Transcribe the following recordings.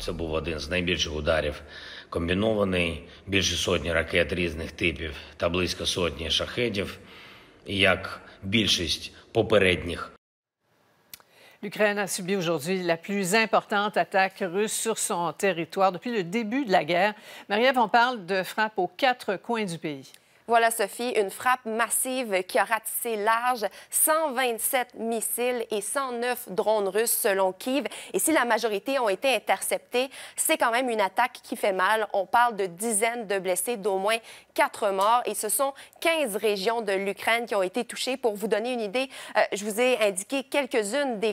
Це був один з найбільших ударів комбінований, більше сотні ракет різних типів та близько сотні шахедів, як більшість попередніх. L'Ukraine a subi aujourd'hui la plus importante attaque russe sur son territoire depuis le début de la guerre. Marie-Ève, on parle de frappes aux quatre coins du pays. Voilà, Sophie, une frappe massive qui a ratissé large 127 missiles et 109 drones russes selon Kiev. Et si la majorité ont été interceptés, c'est quand même une attaque qui fait mal. On parle de dizaines de blessés, d'au moins quatre morts. Et ce sont 15 régions de l'Ukraine qui ont été touchées. Pour vous donner une idée, euh, je vous ai indiqué quelques-unes des,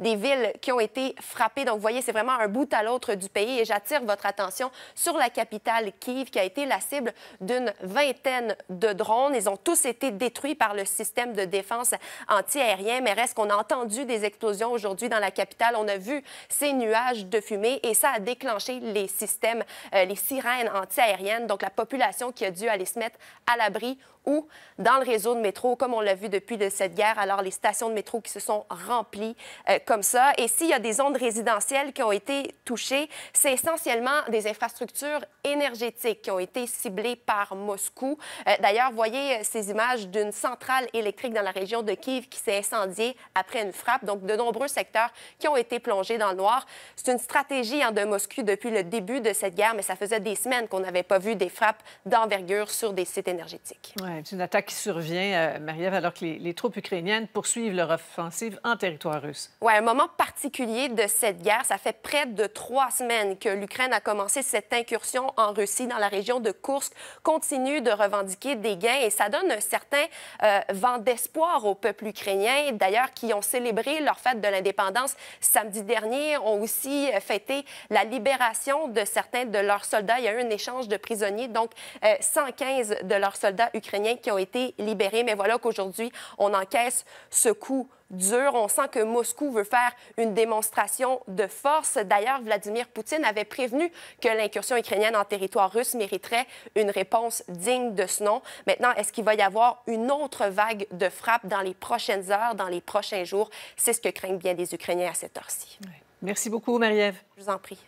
des villes qui ont été frappées. Donc, vous voyez, c'est vraiment un bout à l'autre du pays. Et j'attire votre attention sur la capitale Kiev, qui a été la cible d'une vingtaine de drones. Ils ont tous été détruits par le système de défense antiaérien. Mais reste qu'on a entendu des explosions aujourd'hui dans la capitale. On a vu ces nuages de fumée et ça a déclenché les systèmes, euh, les sirènes antiaériennes. Donc la population qui a dû aller se mettre à l'abri ou dans le réseau de métro, comme on l'a vu depuis de cette guerre. Alors, les stations de métro qui se sont remplies euh, comme ça. Et s'il y a des zones résidentielles qui ont été touchées, c'est essentiellement des infrastructures énergétiques qui ont été ciblées par Moscou. Euh, d'ailleurs, voyez euh, ces images d'une centrale électrique dans la région de Kiev qui s'est incendiée après une frappe. Donc, de nombreux secteurs qui ont été plongés dans le noir. C'est une stratégie en hein, de Moscou depuis le début de cette guerre, mais ça faisait des semaines qu'on n'avait pas vu des frappes d'envergure sur des sites énergétiques. Ouais, c'est une attaque qui survient, euh, alors que les, troupes ukrainiennes poursuivent leur offensive en territoire russe. Oui, un moment particulier de cette guerre. Ça fait près de trois semaines que l'Ukraine a commencé cette incursion en Russie dans la région de Kursk, continue de revendiquer des gains et ça donne un certain euh, vent d'espoir au peuple ukrainien, d'ailleurs, qui ont célébré leur fête de l'indépendance samedi dernier, ont aussi euh, fêté la libération de certains de leurs soldats. Il y a eu un échange de prisonniers, donc 115 euh, de leurs soldats ukrainiens qui ont été libérés. Mais voilà qu'aujourd'hui, on encaisse ce coup on sent que Moscou veut faire une démonstration de force. D'ailleurs, Vladimir Poutine avait prévenu que l'incursion ukrainienne en territoire russe mériterait une réponse digne de ce nom. Maintenant, est-ce qu'il va y avoir une autre vague de frappe dans les prochaines heures, dans les prochains jours? C'est ce que craignent bien des Ukrainiens à cette heure-ci. Merci beaucoup, Marie-Ève. Je vous en prie.